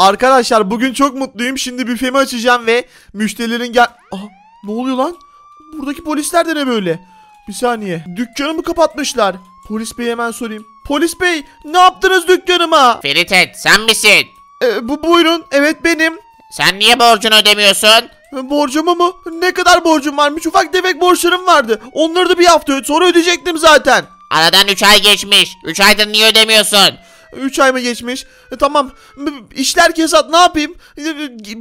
Arkadaşlar bugün çok mutluyum. Şimdi büfemi açacağım ve müşterilerin gel... Aha, ne oluyor lan? Buradaki polisler de ne böyle? Bir saniye. Dükkanımı kapatmışlar. Polis bey hemen sorayım. Polis bey ne yaptınız dükkanıma? Feritet sen misin? Ee, bu buyurun. Evet benim. Sen niye borcunu ödemiyorsun? E, borcumu mu? Ne kadar borcum varmış? Ufak demek borçlarım vardı. Onları da bir hafta sonra ödeyecektim zaten. Aradan 3 ay geçmiş. 3 aydır niye ödemiyorsun? 3 ay mı geçmiş? E, tamam. İşler kesat ne yapayım? E, e,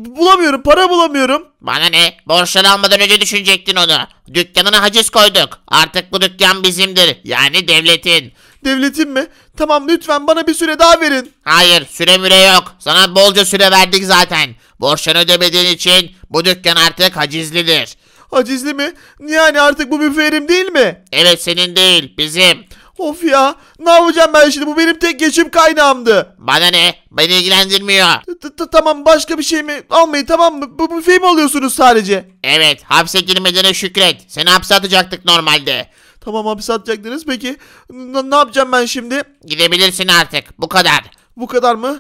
bulamıyorum. Para bulamıyorum. Bana ne? Borçtan almadan önce düşünecektin onu. Dükkanına haciz koyduk. Artık bu dükkan bizimdir. Yani devletin. Devletin mi? Tamam lütfen bana bir süre daha verin. Hayır süre müre yok. Sana bolca süre verdik zaten. Borçlarını ödemediğin için bu dükkan artık hacizlidir. Hacizli mi? Yani artık bu büfe değil mi? Evet senin değil bizim. Of ya ne yapacağım ben şimdi bu benim tek geçim kaynağımdı. Bana ne? Beni ilgilendirmiyor. T- t- tamam başka bir şey mi almayın tamam mı? Bu büfeyi mi alıyorsunuz sadece? Evet hapse girmediğine şükret. Seni hapse atacaktık normalde. Tamam hapse atacaktınız peki n- ne yapacağım ben şimdi? Gidebilirsin artık bu kadar. Bu kadar mı?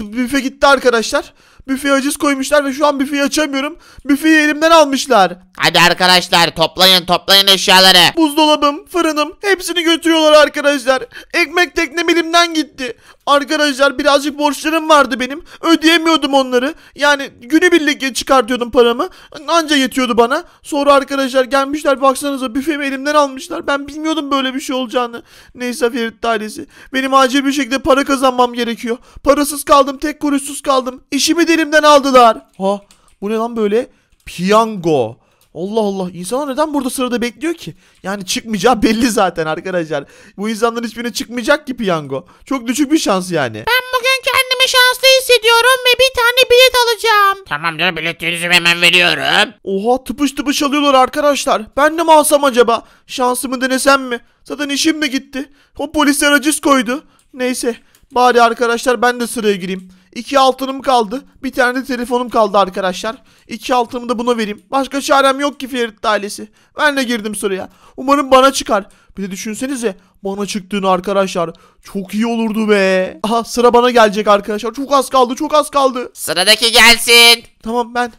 büfe gitti arkadaşlar. Büfeye aciz koymuşlar ve şu an büfeyi açamıyorum. Büfeyi elimden almışlar. Hadi arkadaşlar toplayın toplayın eşyaları. Buzdolabım, fırınım hepsini götürüyorlar arkadaşlar. Ekmek teknem elimden gitti. Arkadaşlar birazcık borçlarım vardı benim. Ödeyemiyordum onları. Yani günübirlik çıkartıyordum paramı. Anca yetiyordu bana. Sonra arkadaşlar gelmişler baksanıza büfemi elimden almışlar. Ben bilmiyordum böyle bir şey olacağını. Neyse Ferit ailesi. Benim acil bir şekilde para kazanmam gerekiyor. Parasız kaldım tek kuruşsuz kaldım. İşimi de elimden aldılar. Ha bu ne lan böyle? Piyango. Allah Allah insanlar neden burada sırada bekliyor ki? Yani çıkmayacağı belli zaten arkadaşlar. Bu insanların hiçbirine çıkmayacak ki piyango. Çok düşük bir şans yani. Ben bugün kendimi şanslı hissediyorum ve bir tane bilet alacağım. Tamamdır biletlerinizi hemen veriyorum. Oha tıpış tıpış alıyorlar arkadaşlar. Ben de mi alsam acaba? Şansımı denesem mi? Zaten işim de gitti. O polisler aciz koydu. Neyse bari arkadaşlar ben de sıraya gireyim. İki altınım kaldı. Bir tane de telefonum kaldı arkadaşlar. İki altınımı da buna vereyim. Başka çarem yok ki Ferit ailesi. Ben de girdim soruya. Umarım bana çıkar. Bir de düşünsenize bana çıktığını arkadaşlar. Çok iyi olurdu be. Aha sıra bana gelecek arkadaşlar. Çok az kaldı çok az kaldı. Sıradaki gelsin. Tamam ben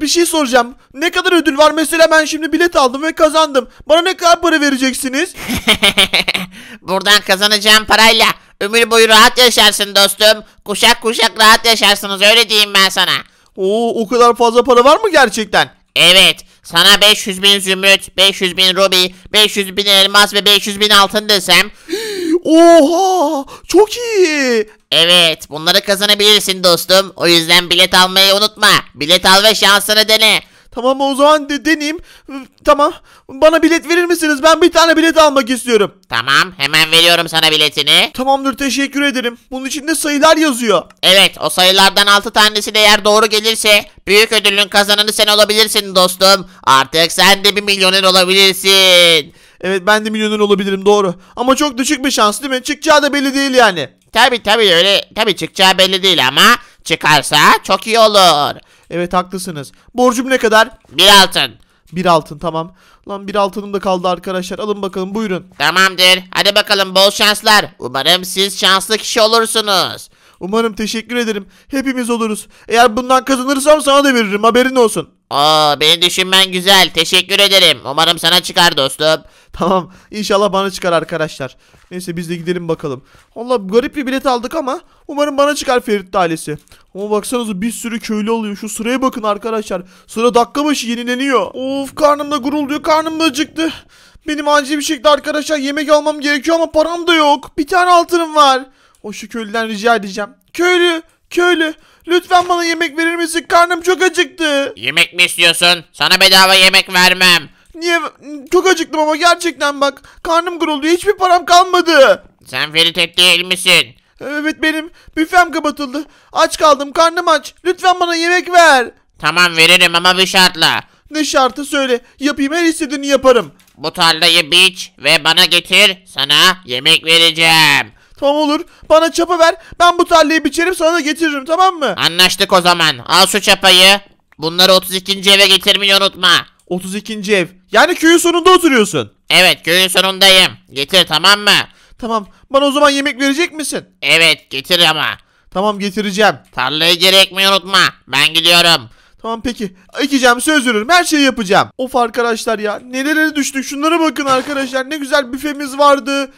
bir şey soracağım. Ne kadar ödül var mesela ben şimdi bilet aldım ve kazandım. Bana ne kadar para vereceksiniz? Buradan kazanacağım parayla Ömür boyu rahat yaşarsın dostum. Kuşak kuşak rahat yaşarsınız öyle diyeyim ben sana. Oo, o kadar fazla para var mı gerçekten? Evet. Sana 500 bin zümrüt, 500 bin rubi, 500 bin elmas ve 500 bin altın desem. Oha! Çok iyi. Evet bunları kazanabilirsin dostum. O yüzden bilet almayı unutma. Bilet al ve şansını dene. Tamam o zaman de, deneyeyim. Tamam. Bana bilet verir misiniz? Ben bir tane bilet almak istiyorum. Tamam hemen veriyorum sana biletini. Tamamdır teşekkür ederim. Bunun içinde sayılar yazıyor. Evet o sayılardan 6 tanesi de eğer doğru gelirse büyük ödülün kazananı sen olabilirsin dostum. Artık sen de bir milyoner olabilirsin. Evet ben de milyoner olabilirim doğru. Ama çok düşük bir şans değil mi? Çıkacağı da belli değil yani. Tabi tabi öyle tabi çıkacağı belli değil ama çıkarsa çok iyi olur. Evet haklısınız. Borcum ne kadar? Bir altın. Bir altın tamam. Lan bir altınım da kaldı arkadaşlar. Alın bakalım buyurun. Tamamdır. Hadi bakalım bol şanslar. Umarım siz şanslı kişi olursunuz. Umarım teşekkür ederim. Hepimiz oluruz. Eğer bundan kazanırsam sana da veririm haberin olsun. Aa beni düşünmen güzel. Teşekkür ederim. Umarım sana çıkar dostum. Tamam. İnşallah bana çıkar arkadaşlar. Neyse biz de gidelim bakalım. Allah garip bir bilet aldık ama umarım bana çıkar Ferit ailesi. Ama baksanıza bir sürü köylü oluyor. Şu sıraya bakın arkadaşlar. Sıra dakika başı yenileniyor. Of karnımda gurulduyor. Karnım da acıktı. Benim acil bir şekilde arkadaşlar yemek almam gerekiyor ama param da yok. Bir tane altınım var. O şu köylüden rica edeceğim. Köylü, köylü Lütfen bana yemek verir misin? Karnım çok acıktı. Yemek mi istiyorsun? Sana bedava yemek vermem. Niye? Çok acıktım ama gerçekten bak. Karnım guruldu. Hiçbir param kalmadı. Sen Ferit et değil misin? Evet benim. Büfem kapatıldı. Aç kaldım. Karnım aç. Lütfen bana yemek ver. Tamam veririm ama bir şartla. Ne şartı söyle. Yapayım her istediğini yaparım. Bu tarlayı biç ve bana getir. Sana yemek vereceğim. Tamam olur. Bana çapa ver. Ben bu tarlayı biçerim sonra da getiririm tamam mı? Anlaştık o zaman. Al şu çapayı. Bunları 32. eve getirmeyi unutma. 32. ev. Yani köyün sonunda oturuyorsun. Evet köyün sonundayım. Getir tamam mı? Tamam. Bana o zaman yemek verecek misin? Evet getir ama. Tamam getireceğim. Tarlayı geri ekmeyi unutma. Ben gidiyorum. Tamam peki. Ekeceğim söz veriyorum. Her şeyi yapacağım. Of arkadaşlar ya. Nelere düştük. Şunlara bakın arkadaşlar. Ne güzel büfemiz vardı.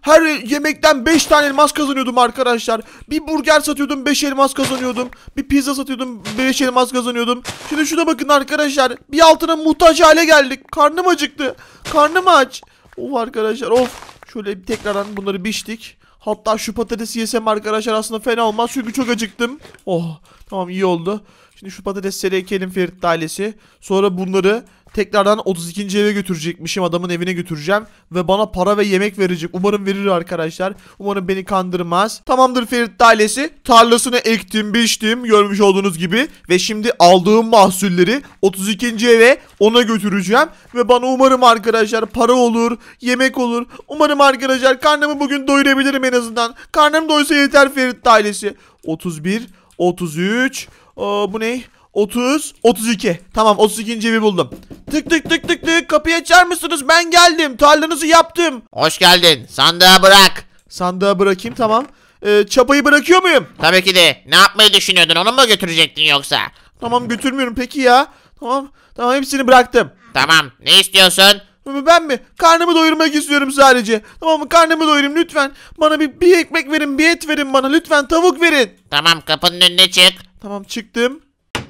Her yemekten 5 tane elmas kazanıyordum arkadaşlar. Bir burger satıyordum 5 elmas kazanıyordum. Bir pizza satıyordum 5 elmas kazanıyordum. Şimdi şuna bakın arkadaşlar. Bir altına muhtaç hale geldik. Karnım acıktı. Karnım aç. Of arkadaşlar of. Şöyle tekrardan bunları biçtik. Hatta şu patatesi yesem arkadaşlar aslında fena olmaz. Çünkü çok acıktım. Oh tamam iyi oldu. Şimdi şu patatesleri ekelim Ferit ailesi. Sonra bunları tekrardan 32. eve götürecekmişim. Adamın evine götüreceğim. Ve bana para ve yemek verecek. Umarım verir arkadaşlar. Umarım beni kandırmaz. Tamamdır Ferit ailesi. Tarlasını ektim, biçtim. Görmüş olduğunuz gibi. Ve şimdi aldığım mahsulleri 32. eve ona götüreceğim. Ve bana umarım arkadaşlar para olur, yemek olur. Umarım arkadaşlar karnımı bugün doyurabilirim en azından. Karnım doysa yeter Ferit ailesi. 31, 33... Aa, bu ne? 30, 32. Tamam 32. evi buldum. Tık tık tık tık tık kapıyı açar mısınız? Ben geldim. Tarlanızı yaptım. Hoş geldin. Sandığa bırak. Sandığa bırakayım tamam. Ee, çapayı bırakıyor muyum? Tabii ki de. Ne yapmayı düşünüyordun? Onu mu götürecektin yoksa? Tamam götürmüyorum peki ya. Tamam. Tamam hepsini bıraktım. Tamam. Ne istiyorsun? Ee, ben mi? Karnımı doyurmak istiyorum sadece. Tamam mı? Karnımı doyurayım lütfen. Bana bir, bir ekmek verin, bir et verin bana. Lütfen tavuk verin. Tamam kapının önüne çık. Tamam çıktım.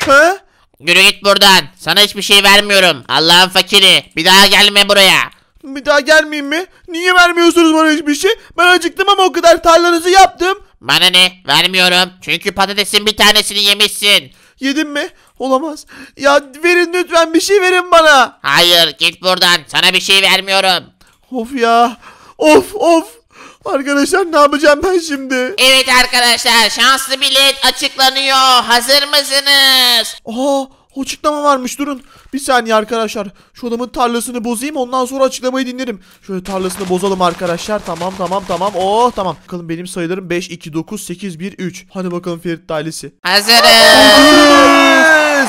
Ha? Yürü git buradan. Sana hiçbir şey vermiyorum. Allah'ın fakiri. Bir daha gelme buraya. Bir daha gelmeyeyim mi? Niye vermiyorsunuz bana hiçbir şey? Ben acıktım ama o kadar tarlanızı yaptım. Bana ne? Vermiyorum. Çünkü patatesin bir tanesini yemişsin. Yedim mi? Olamaz. Ya verin lütfen bir şey verin bana. Hayır git buradan. Sana bir şey vermiyorum. Of ya. Of of. Arkadaşlar ne yapacağım ben şimdi? Evet arkadaşlar şanslı bilet açıklanıyor. Hazır mısınız? Aa açıklama varmış durun. Bir saniye arkadaşlar. Şu adamın tarlasını bozayım ondan sonra açıklamayı dinlerim. Şöyle tarlasını bozalım arkadaşlar. Tamam tamam tamam. Oh tamam. Bakalım benim sayılarım 5, 2, 9, 8, 1, 3. Hadi bakalım Ferit ailesi. Hazırız. Hazırız.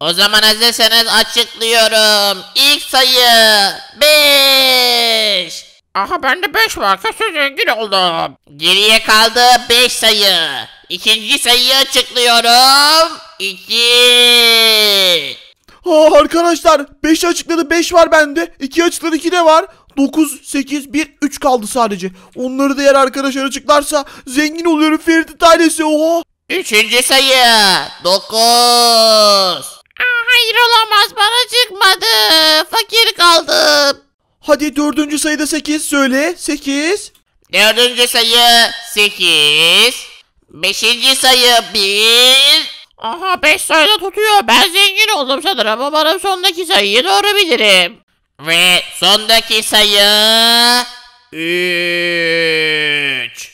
O zaman hazırsanız açıklıyorum. İlk sayı 5. Aha ben de 5 var. Kaç zengin oldum. Geriye kaldı 5 sayı. İkinci sayıyı açıklıyorum. 2. Aa, arkadaşlar 5 açıkladı 5 var bende. 2 açıkladı 2 de var. 9, 8, 1, 3 kaldı sadece. Onları da yer arkadaşlar açıklarsa zengin oluyorum Ferit'in ailesi. Oha. Üçüncü sayı. 9. Hayır olamaz bana çıkmadı. Fakir kaldım. Hadi dördüncü sayıda sekiz söyle. Sekiz. Dördüncü sayı sekiz. Beşinci sayı bir. Aha beş sayıda tutuyor. Ben zengin oldum sanırım. Umarım sondaki sayıyı doğru bilirim. Ve sondaki sayı... üç.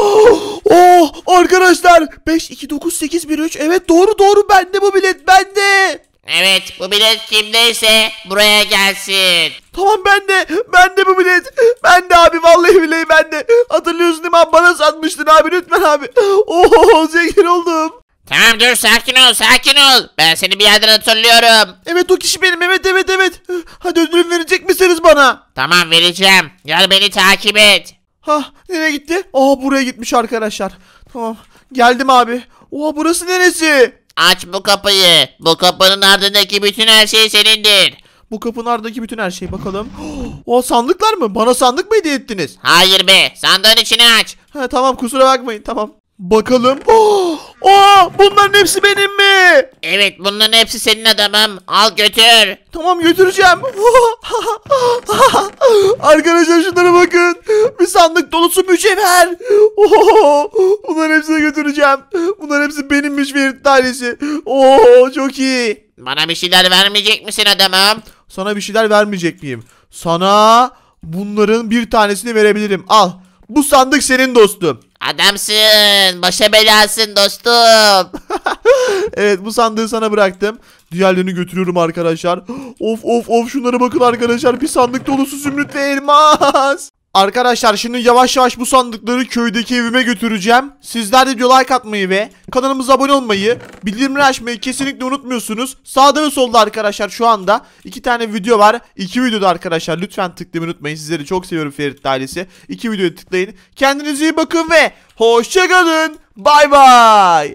Oh, oh arkadaşlar beş iki dokuz sekiz bir üç. evet doğru doğru bende bu bilet bende. Evet bu bilet kimdeyse buraya gelsin. Tamam ben de ben de bu bilet ben de abi vallahi billahi ben de hatırlıyorsun değil mi abi bana satmıştın abi lütfen abi. Oho zengin oldum. Tamam dur sakin ol sakin ol. Ben seni bir yerden hatırlıyorum. Evet o kişi benim evet evet evet. Hadi ödülüm verecek misiniz bana? Tamam vereceğim. Gel beni takip et. Ha nereye gitti? Aa buraya gitmiş arkadaşlar. Tamam geldim abi. Oha burası neresi? Aç bu kapıyı. Bu kapının ardındaki bütün her şey senindir. Bu kapının ardındaki bütün her şey bakalım. o sandıklar mı? Bana sandık mı hediye ettiniz? Hayır be. Sandığın içini aç. Ha, tamam kusura bakmayın tamam. Bakalım. Oh, oh, bunların hepsi benim mi? Evet bunların hepsi senin adamım. Al götür. Tamam götüreceğim. Arkadaşlar şunlara bakın. Bir sandık dolusu mücevher. Oh, bunların hepsini götüreceğim. Bunların hepsi benimmiş bir tanesi. Oh, çok iyi. Bana bir şeyler vermeyecek misin adamım? Sana bir şeyler vermeyecek miyim? Sana bunların bir tanesini verebilirim. Al. Bu sandık senin dostum. Adamsın. Başa belasın dostum. evet bu sandığı sana bıraktım. Diğerlerini götürüyorum arkadaşlar. Of of of şunlara bakın arkadaşlar. Bir sandık dolusu zümrüt ve elmas. Arkadaşlar şimdi yavaş yavaş bu sandıkları köydeki evime götüreceğim. Sizler de video like atmayı ve kanalımıza abone olmayı, bildirimleri açmayı kesinlikle unutmuyorsunuz. Sağda ve solda arkadaşlar şu anda iki tane video var. İki videoda arkadaşlar lütfen tıklamayı unutmayın. Sizleri çok seviyorum Ferit ailesi. İki videoya tıklayın. Kendinize iyi bakın ve hoşçakalın. Bay bay.